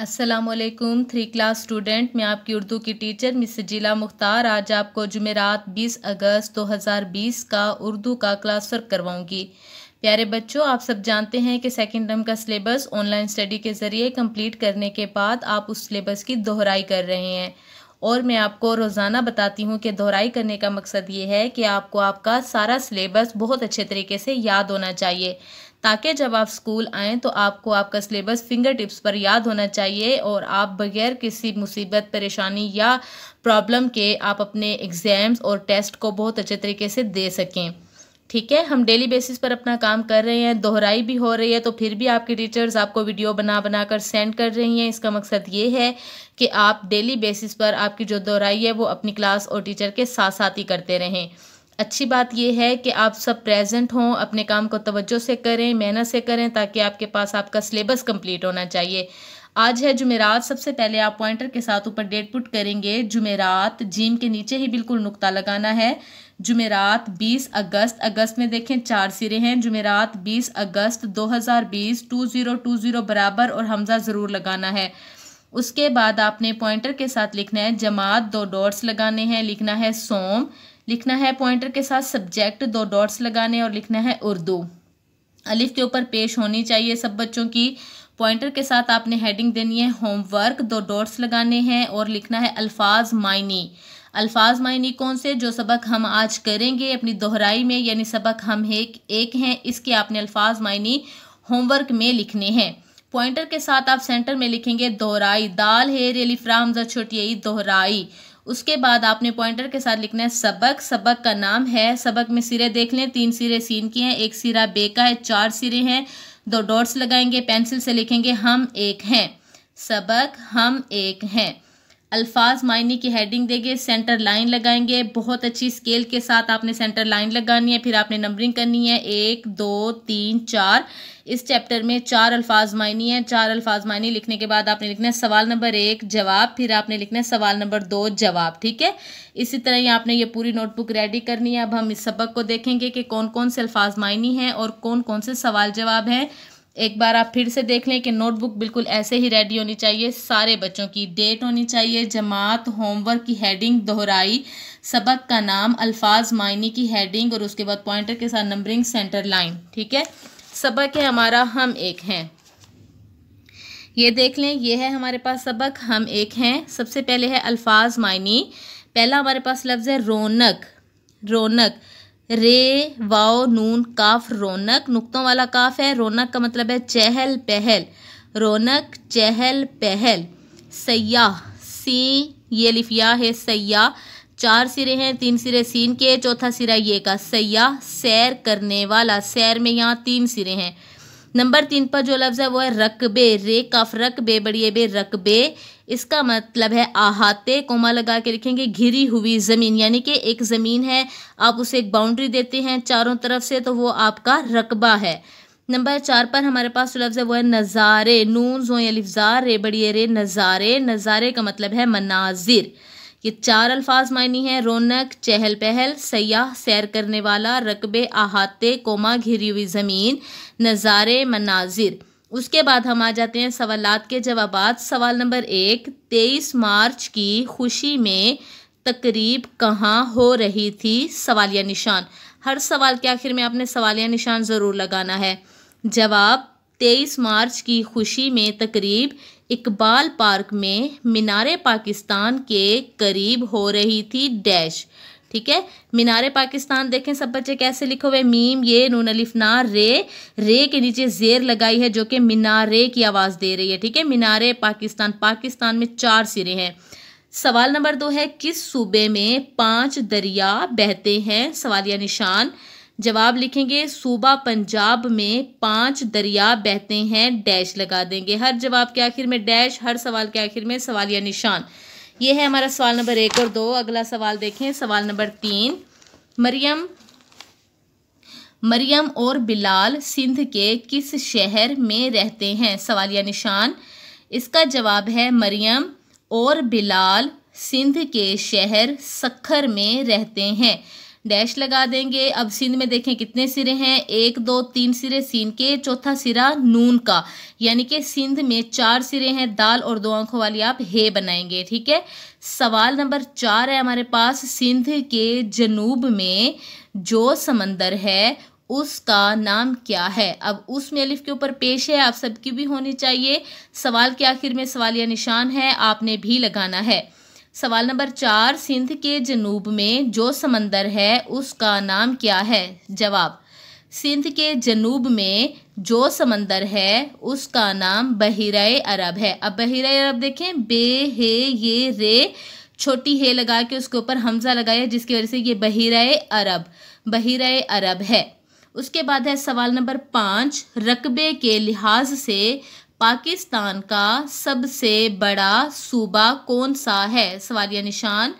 Aslam three class student मैं आपकी उर्दू की टीचर मिस जिला मुख्तार आज आपको जुमेरात 20 अगस्त 2020 का उर्दू का क्लास वर्क करवाऊंगी प्यारे बच्चों आप सब जानते हैं कि सेकेंड टर्म का सिलेबस ऑनलाइन स्टडी के ज़रिए कंप्लीट करने के बाद आप उस सिलेबस की दोहराई कर रहे हैं और मैं आपको रोज़ाना बताती हूँ कि दोहराई करने का मकसद ये है कि आपको आपका सारा सिलेबस बहुत अच्छे तरीके से याद होना चाहिए ताकि जब आप स्कूल आएँ तो आपको आपका सिलेबस फिंगर टिप्स पर याद होना चाहिए और आप बगैर किसी मुसीबत परेशानी या प्रॉब्लम के आप अपने एग्ज़ाम्स और टेस्ट को बहुत अच्छे तरीके से दे सकें ठीक है हम डेली बेसिस पर अपना काम कर रहे हैं दोहराई भी हो रही है तो फिर भी आपके टीचर्स आपको वीडियो बना बना कर सेंड कर रही हैं इसका मकसद ये है कि आप डेली बेसिस पर आपकी जो दोहराई है वो अपनी क्लास और टीचर के साथ साथ ही करते रहें अच्छी बात यह है कि आप सब प्रेजेंट हों अपने काम को तवज्जो से करें मेहनत से करें ताकि आपके पास आपका सिलेबस कंप्लीट होना चाहिए आज है जुमेरात सबसे पहले आप पॉइंटर के साथ ऊपर डेट पुट करेंगे जुमेरात जीम के नीचे ही बिल्कुल नुक्ता लगाना है जुमेरात 20 अगस्त अगस्त में देखें चार सिरे हैं जुमेरात 20 अगस्त 2020 2020 बराबर और हमजा ज़रूर लगाना है उसके बाद आपने पॉइंटर के साथ लिखना है जमात दो डॉट्स लगाने हैं लिखना है सोम लिखना है पॉइंटर के साथ सब्जेक्ट दो डॉट्स लगाने और लिखना है उर्दू अलिफ के ऊपर पेश होनी चाहिए सब बच्चों की पॉइंटर के साथ आपने हेडिंग देनी है होमवर्क दो डॉट्स लगाने हैं और लिखना है अल्फाज मायनी अल्फाज मायनी कौन से जो सबक हम आज करेंगे अपनी दोहराई में यानी सबक हम एक एक हैं इसके आपने अल्फाज मायनी होमवर्क में लिखने हैं पॉइंटर के साथ आप सेंटर में लिखेंगे दोहराई दाल है रेली छोटी दोहराई उसके बाद आपने पॉइंटर के साथ लिखना है सबक सबक का नाम है सबक में सिरे देख लें तीन सिरे सीन की हैं एक सिरा बे का है चार सिरे हैं दो डॉट्स लगाएंगे पेंसिल से लिखेंगे हम एक हैं सबक हम एक हैं अल्फाज मायने की हेडिंग देंगे सेंटर लाइन लगाएंगे बहुत अच्छी स्केल के साथ आपने सेंटर लाइन लगानी है फिर आपने नंबरिंग करनी है एक दो तीन चार इस चैप्टर में चार अल्फाज मायनी है चार अल्फाज मायनी लिखने के बाद आपने लिखना है सवाल नंबर एक जवाब फिर आपने लिखना है सवाल नंबर दो जवाब ठीक है इसी तरह ही आपने ये पूरी नोटबुक रेडी करनी है अब हम इस सबक को देखेंगे कि कौन कौन से अल्फाज मायनी हैं और कौन कौन से सवाल जवाब हैं एक बार आप फिर से देख लें कि नोटबुक बिल्कुल ऐसे ही रेडी होनी चाहिए सारे बच्चों की डेट होनी चाहिए जमात होमवर्क की हेडिंग दोहराई सबक का नाम अल्फाज मायने की हेडिंग और उसके बाद पॉइंटर के साथ नंबरिंग सेंटर लाइन ठीक है सबक है हमारा हम एक हैं ये देख लें ये है हमारे पास सबक हम एक हैं सबसे पहले है अल्फाज मायनी पहला हमारे पास लफ्ज़ है रौनक रौनक रे वाओ नून काफ रौनक नुक्तों वाला काफ है रौनक का मतलब है चहल पहल रौनक चहल पहल सयाह सी ये लिफिया है सयाह चार सिरे हैं तीन सिरे सीन के चौथा सिरा ये का सयाह सैर करने वाला सैर में यहाँ तीन सिरे हैं नंबर तीन पर जो लफ्ज़ है वो है रकबे रे काफ रकबे बड़िए बे रकबे इसका मतलब है आहाते कोमा लगा के लिखेंगे घिरी हुई ज़मीन यानी कि एक ज़मीन है आप उसे एक बाउंड्री देते हैं चारों तरफ से तो वो आपका रकबा है नंबर चार पर हमारे पास जो लफ्ज़ है वो है नज़ारे नून जो अलिफार रे बड़ी रे नज़ारे नज़ारे का मतलब है मनाजिर ये चार अल्फाज मायनी हैं रौनक चहल पहल सयाह सैर करने वाला रकबे आहाते कोमा घिरी हुई ज़मीन नज़ारे मनाजिर उसके बाद हम आ जाते हैं सवालत के जवाब सवाल नंबर एक तेईस मार्च की खुशी में तकरीब कहाँ हो रही थी सवालिया निशान हर सवाल के आखिर में आपने सवालिया निशान ज़रूर लगाना है जवाब तेईस मार्च की खुशी में तकरीब इकबाल पार्क में मीनार पाकिस्तान के करीब हो रही थी डैश ठीक है मीनार पाकिस्तान देखें सब बच्चे कैसे लिखे हुए मीम ये नून अलिफ ना रे रे के नीचे जेर लगाई है जो कि मीनारे की आवाज़ दे रही है ठीक है मीनार पाकिस्तान पाकिस्तान में चार सिरे हैं सवाल नंबर दो है किस सूबे में पांच दरिया बहते हैं सवालिया निशान जवाब लिखेंगे सूबा पंजाब में पांच दरिया बहते हैं डैश लगा देंगे हर जवाब के आखिर में डैश हर सवाल के आखिर में सवालिया निशान ये है हमारा सवाल नंबर एक और दो अगला सवाल देखें सवाल नंबर तीन मरियम मरियम और बिलाल सिंध के किस शहर में रहते हैं सवाल या निशान इसका जवाब है मरियम और बिलाल सिंध के शहर सखर में रहते हैं डैश लगा देंगे अब सीन में देखें कितने सिरे हैं एक दो तीन सिरे सीन के चौथा सिरा नून का यानी कि सिंध में चार सिरे हैं दाल और दो आंखों वाली आप हे बनाएंगे ठीक है सवाल नंबर चार है हमारे पास सिंध के जनूब में जो समंदर है उसका नाम क्या है अब उस मेलिफ के ऊपर पेश है आप सबकी भी होनी चाहिए सवाल के आखिर में सवाल या निशान है आपने भी लगाना है सवाल नंबर चार सिंध के जनूब में जो समंदर है उसका नाम क्या है जवाब सिंध के जनूब में जो समंदर है उसका नाम बहिरा अरब है अब बहिरा अरब देखें बे हे ये रे छोटी हे लगा के उसके ऊपर हमजा लगाया जिसकी वजह से ये बहिरा अरब बहिरा अरब है उसके बाद है सवाल नंबर पाँच रकबे के लिहाज से पाकिस्तान का सबसे बड़ा सूबा कौन सा है सवालिया निशान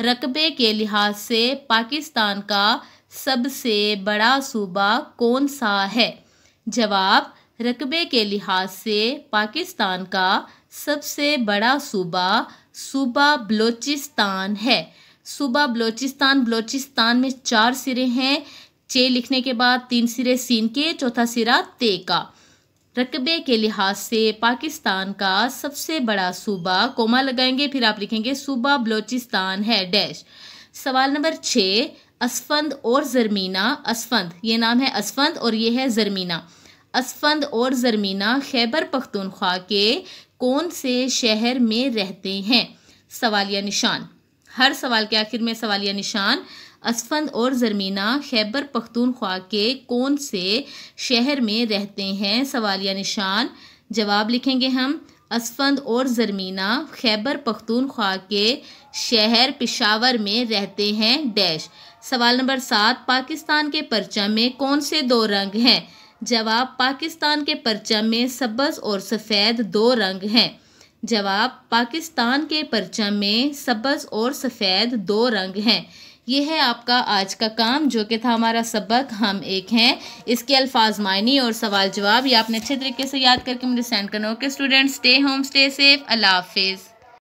रकबे के लिहाज से पाकिस्तान का सबसे बड़ा सूबा कौन सा है जवाब रकबे के लिहाज से पाकिस्तान का सबसे बड़ा सूबा सूबा बलोचिस्तान है सूबा बलोचिस्तान बलोचिस्तान में चार सिरे हैं चे लिखने के बाद तीन सिरे सीन के चौथा सिरा ते का रकबे के लिहाज से पाकिस्तान का सबसे बड़ा सूबा कोमा लगाएंगे फिर आप लिखेंगे सूबा बलोचिस्तान है डैश सवाल नंबर छः असफंद और ज़रमीना असफंद ये नाम है असफंद और ये है ज़रमीना असफंद और ज़रमीना खैबर पख्तूनख्वा के कौन से शहर में रहते हैं सवालिया निशान हर सवाल के आखिर में सवालिया निशान असफंद और ज़रमीना खैबर पख्तूनख्वा के कौन से शहर में रहते हैं सवालिया निशान जवाब लिखेंगे हम असफंद और ज़रमीना खैबर पख्तूनख्वा के शहर पिशावर में रहते हैं डैश सवाल नंबर सात पाकिस्तान के परचम में कौन से दो रंग हैं जवाब पाकिस्तान के परचम में सब्ज़ और सफ़ेद दो रंग हैं जवाब पाकिस्तान के परचम में सब्ज़ और सफ़ेद दो रंग हैं ये है आपका आज का काम जो कि था हमारा सबक हम एक हैं इसके अल्फाज मायने और सवाल जवाब ये आपने अच्छे तरीके से याद करके मुझे सेंड करना okay students stay home stay safe अल्लाह हाफिज़